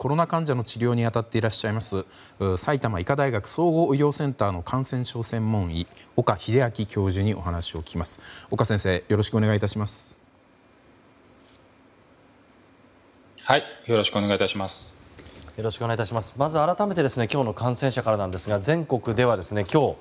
コロナ患者の治療に当たっていらっしゃいます埼玉医科大学総合医療センターの感染症専門医岡秀明教授にお話を聞きます岡先生よろしくお願いいたしますはいよろしくお願いいたしますよろしくお願いいたします。まず改めてですね今日の感染者からなんですが全国ではですね今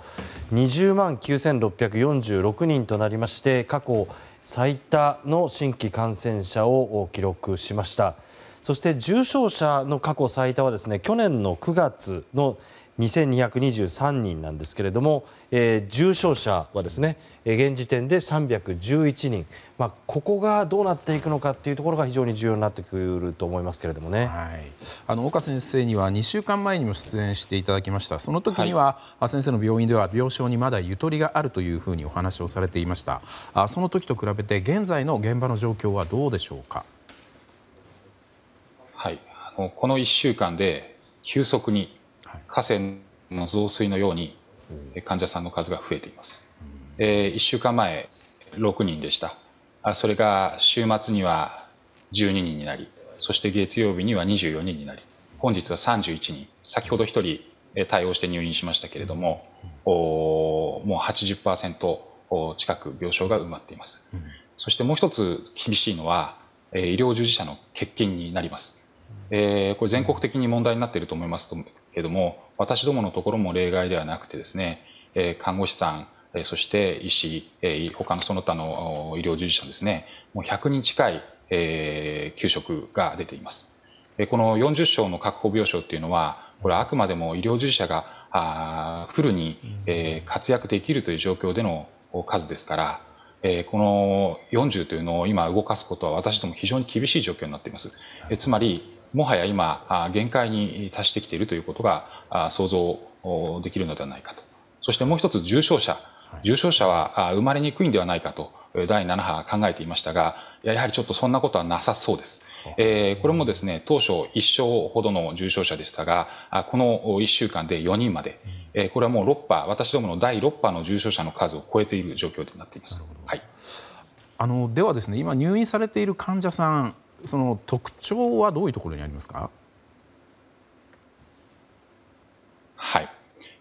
日20万9646人となりまして過去最多の新規感染者を記録しました。そして、重症者の過去最多は去年の9月の2223人なんですが重症者は現時点で311人ここがどうなっていくのかというところが非常に重要になってくると思いますけれども岡先生には2週間前にも出演していただきましたその時には、先生の病院では病床にまだゆとりがあるというふうにお話をされていましたその時と比べて現在の現場の状況はどうでしょうか。のこの1週間で急速に河川の増水のように患者さんの数が増えています、えー、1週間前6人でしたそれが週末には12人になりそして月曜日には24人になり本日は31人先ほど1人対応して入院しましたけれどももう80%近く病床が埋まっていますそしてもう一つ厳しいのは医療従事者の欠勤になりますえこれ全国的に問題になっていると思いますけども私どものところも例外ではなくてですね、え看護師さんそして医師、他のその他の医療従事者ですね、もう100人近い、えー、給食が出ています。この40床の確保病床というのは、これはあくまでも医療従事者がフルに、えー、活躍できるという状況での数ですから、えー、この40というのを今動かすことは私ども非常に厳しい状況になっています。えー、つまり、もはや今限界に達してきているということが想像できるのではないかとそしてもう一つ重症者重症者は生まれにくいんではないかと第7波考えていましたがやはりちょっとそんなことはなさそうです、えー、これもですね当初1床ほどの重症者でしたがこの1週間で4人まで、えこれはもう6波私どもの第6波の重症者の数を超えている状況となっています、はい、あのではですね今入院されている患者さんその特徴はどういうところにありますか。はい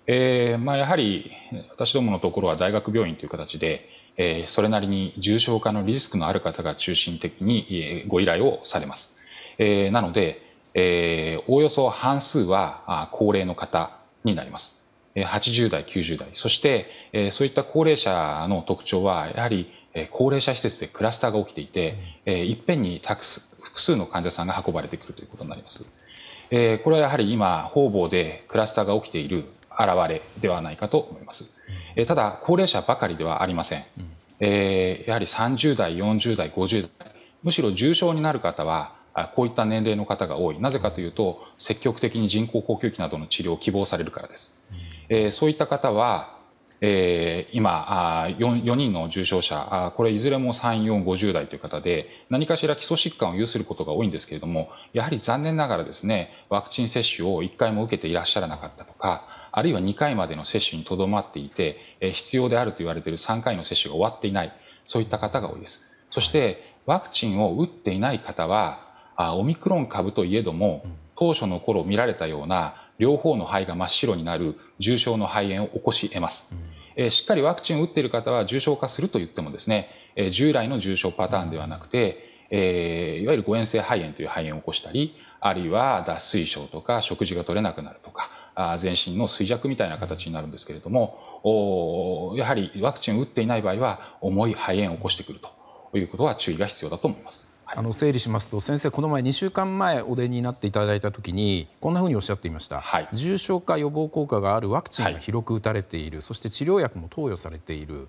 えーまあ、やはり私どものところは大学病院という形で、えー、それなりに重症化のリスクのある方が中心的にご依頼をされます。えー、なので、えー、おおよそ半数は高齢の方になります。80代、90代、そして、えー、そういった高齢者の特徴は、やはり高齢者施設でクラスターが起きていて、うん、いっぺんにたく複数の患者さんが運ばれてくるということになります。えこれはやはり今、方々でクラスターが起きている現れではないかと思います。えただ、高齢者ばかりではありません。えやはり30代、40代、50代、むしろ重症になる方は、こういった年齢の方が多い。なぜかというと、積極的に人工呼吸器などの治療を希望されるからです。えそういった方は、えー、今あ 4, 4人の重症者あこれいずれも3450代という方で何かしら基礎疾患を有することが多いんですけれどもやはり残念ながらですねワクチン接種を1回も受けていらっしゃらなかったとかあるいは2回までの接種にとどまっていて、えー、必要であると言われている3回の接種が終わっていないそういった方が多いです。そしてワクチンを打っていない方はあオミクロン株といえども当初の頃見られたような両方の肺が真っ白になる重症の肺炎を起こし得ます。えしっかりワクチンを打っている方は重症化すると言ってもですね、え従来の重症パターンではなくて、えいわゆる誤嚥性肺炎という肺炎を起こしたりあるいは脱水症とか食事が取れなくなるとかあ全身の衰弱みたいな形になるんですけれどもおやはりワクチンを打っていない場合は重い肺炎を起こしてくるということは注意が必要だと思います。整理しますと先生、この前2週間前お出になっていただいた時にこんなふうにおっしゃっていました重症化予防効果があるワクチンが広く打たれているそして治療薬も投与されている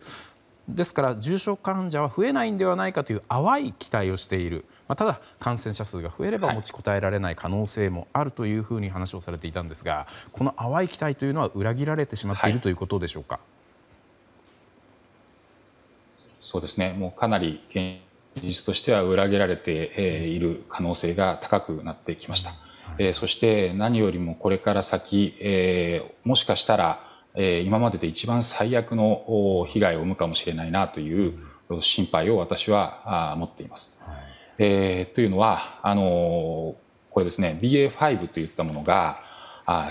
ですから重症患者は増えないのではないかという淡い期待をしている、まあ、ただ、感染者数が増えれば持ちこたえられない可能性もあるというふうに話をされていたんですがこの淡い期待というのは裏切られてしまっている、はい、ということでしょうか。そうですねもうかなり事実としては裏切られている可能性が高くなってきました。そして何よりもこれから先、もしかしたら今までで一番最悪の被害を生むかもしれないなという心配を私は持っています。はい、というのはあのこれですね BA.5 といったものが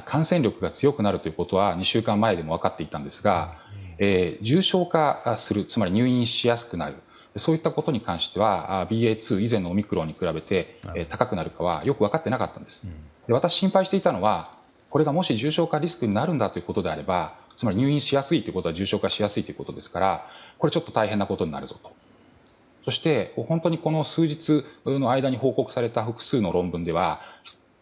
感染力が強くなるということは2週間前でも分かっていたんですが、えー、重症化するつまり入院しやすくなるそういったことに関しては BA.2 以前のオミクロンに比べて高くなるかはよく分かってなかったんです。で私心配していたのはこれがもし重症化リスクになるんだということであればつまり入院しやすいということは重症化しやすいということですからこれちょっと大変なことになるぞと。そして本当にこの数日の間に報告された複数の論文では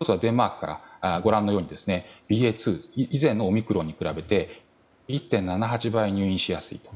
1つはデンマークからご覧のようにですね BA.2 以前のオミクロンに比べて1.78倍入院しやすいと。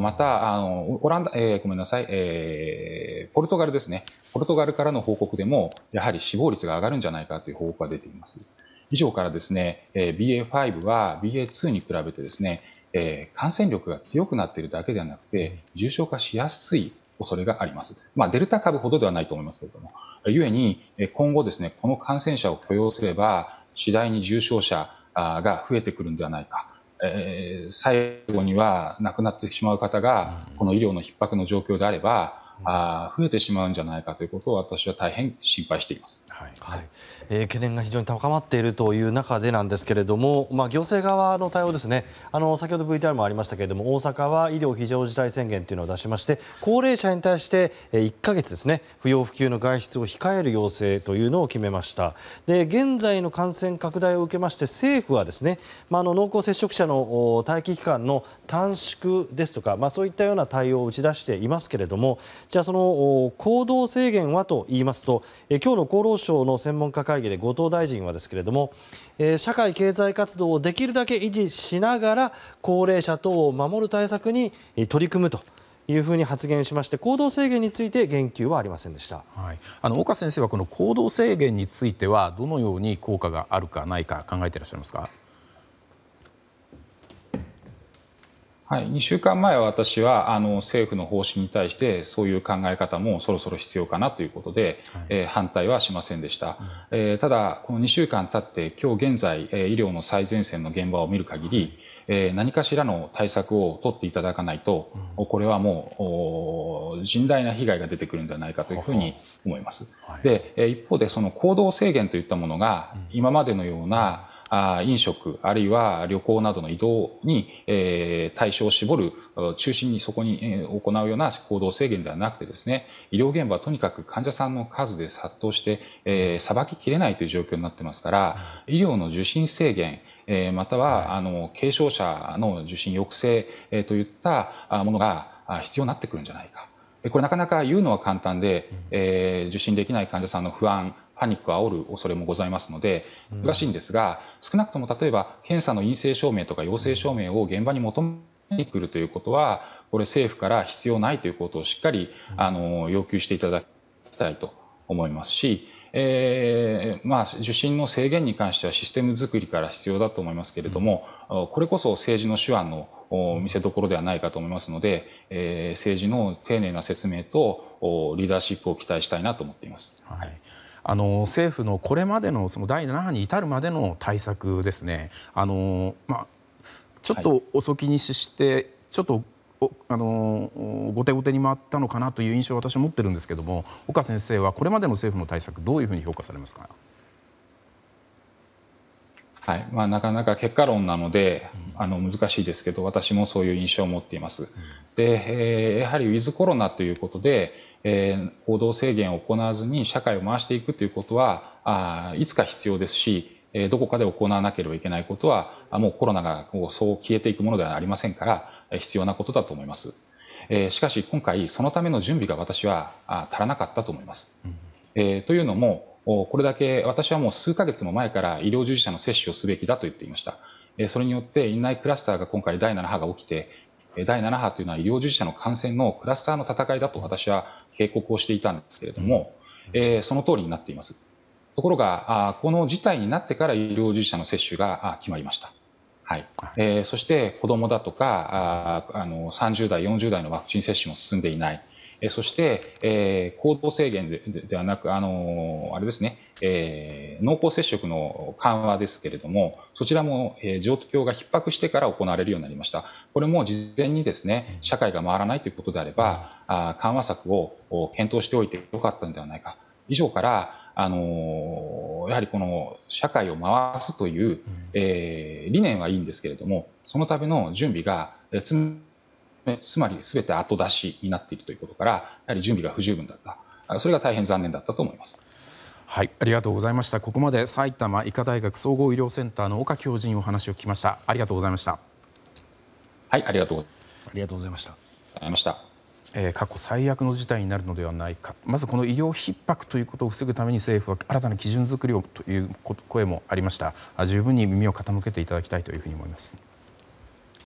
また、あのオランダ、えー、ごめんなさい、えー、ポルトガルですね、ポルトガルからの報告でも、やはり死亡率が上がるんじゃないかという報告が出ています。以上からですね、えー、BA.5 は BA.2 に比べてですね、えー、感染力が強くなっているだけではなくて、重症化しやすい恐れがあります。まあ、デルタ株ほどではないと思いますけれども、ゆえに、今後ですね、この感染者を許容すれば、次第に重症者が増えてくるんではないか。えー、最後には亡くなってしまう方がこの医療の逼迫の状況であればあ増えてしまうんじゃないかということを私は大変心配しています、はいはいえー、懸念が非常に高まっているという中でなんですけれども、まあ、行政側の対応ですねあの先ほど VTR もありましたけれども大阪は医療非常事態宣言というのを出しまして高齢者に対して1か月ですね不要不急の外出を控える要請というのを決めましたで現在の感染拡大を受けまして政府はですね、まあ、あの濃厚接触者の待機期間の短縮ですとか、まあ、そういったような対応を打ち出していますけれどもじゃあ、その行動制限はといいますと今日の厚労省の専門家会議で後藤大臣はですけれども社会経済活動をできるだけ維持しながら高齢者等を守る対策に取り組むというふうに発言しまして行動制限について言及はありませんでした岡先生はこの行動制限についてはどのように効果があるかないか考えていらっしゃいますか。はい、2週間前、は私はあの政府の方針に対してそういう考え方もそろそろ必要かなということで反対はしませんでしたただ、この2週間経って今日現在医療の最前線の現場を見る限り何かしらの対策を取っていただかないとこれはもう甚大な被害が出てくるのではないかというふうに思います。で一方でその行動制限といったものが今までのような飲食あるいは旅行などの移動に対象を絞る中心にそこに行うような行動制限ではなくてですね医療現場はとにかく患者さんの数で殺到してさばききれないという状況になってますから医療の受診制限またはあの軽症者の受診抑制といったものが必要になってくるんじゃないか。これなかなか言うのは簡単で、えー、受診できない患者さんの不安パニックを煽る恐れもございますので難しいんですが少なくとも例えば検査の陰性証明とか陽性証明を現場に求めてくるということはこれ政府から必要ないということをしっかりあの要求していただきたいと思いますし、えまあ、受診の制限に関してはシステム作りから必要だと思いますけれども、これこそ政治の手腕の見せどころではないかと思いますので、えー、政治の丁寧な説明とリーダーシップを期待したいなと思っています。はい政府のこれまでの第7波に至るまでの対策ですねちょっと遅きにしてちょっと後手後手に回ったのかなという印象を私は持っているんですけども岡先生はこれまでの政府の対策どういうふうに評価されますか。はいまあ、なかなか結果論なので、あの難しいですけど私もそういう印象を持っています。でえー、やはりウィズコロナということで行動制限を行わずに社会を回していくということはいつか必要ですしどこかで行わなければいけないことはもうコロナがそう消えていくものではありませんから必要なことだと思います。しかし今回そのための準備が私は足らなかったと思います。うん、というのもこれだけ私はもう数ヶ月も前から医療従事者の接種をすべきだと言っていました。それによって院内クラスターが今回第7波が起きて第7波というのは医療従事者の感染のクラスターの戦いだと私は警告をしていたんですけれども、えー、その通りになっています。ところが、あこの事態になってから医療従事者の接種が決まりました。はいえー、そして子どもだとかああの30代、40代のワクチン接種も進んでいない、そして、行動制限ではなく、あのあれですね、えー、濃厚接触の緩和ですけれども、そちらも、えー、状況が逼迫してから行われるようになりました。これも事前にですね、社会が回らないということであれば、あ緩和策を検討しておいてよかったんではないか。以上から、あのー、やはりこの社会を回すという、えー、理念はいいんですけれども、そのための準備が、えー、つつまり全て後出しになっているということからやはり準備が不十分だったそれが大変残念だったと思います。はい、ありがとうございました。ここまで埼玉医科大学総合医療センターの岡教授にお話を聞きました。ありがとうございました。はい、ありがとうありがとうございました。ありがとうました。えー、過去最悪の事態になるのではないかまずこの医療逼迫ということを防ぐために政府は新たな基準作りをという声もありました十分に耳を傾けていただきたいというふうに思います。